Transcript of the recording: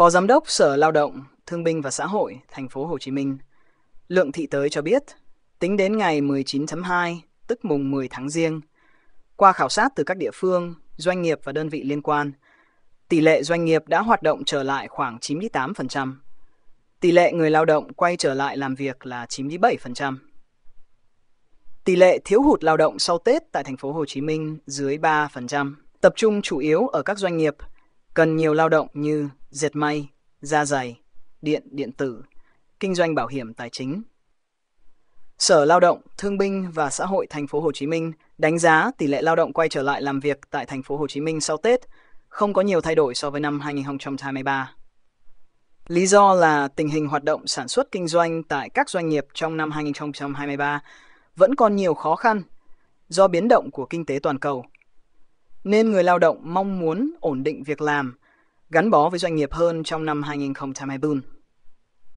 Phó Giám đốc Sở Lao động, Thương binh và Xã hội, thành phố Hồ Chí Minh, Lượng Thị Tới cho biết, tính đến ngày 19 tháng 2, tức mùng 10 tháng Giêng, qua khảo sát từ các địa phương, doanh nghiệp và đơn vị liên quan, tỷ lệ doanh nghiệp đã hoạt động trở lại khoảng 98%. Tỷ lệ người lao động quay trở lại làm việc là 97%. Tỷ lệ thiếu hụt lao động sau Tết tại thành phố Hồ Chí Minh dưới 3%, tập trung chủ yếu ở các doanh nghiệp cần nhiều lao động như dệt may, da dày, điện, điện tử, kinh doanh bảo hiểm tài chính. Sở Lao động, Thương binh và Xã hội thành phố Hồ Chí Minh đánh giá tỷ lệ lao động quay trở lại làm việc tại thành phố Hồ Chí Minh sau Tết không có nhiều thay đổi so với năm 2023. Lý do là tình hình hoạt động sản xuất kinh doanh tại các doanh nghiệp trong năm 2023 vẫn còn nhiều khó khăn do biến động của kinh tế toàn cầu. Nên người lao động mong muốn ổn định việc làm – gắn bó với doanh nghiệp hơn trong năm 2024.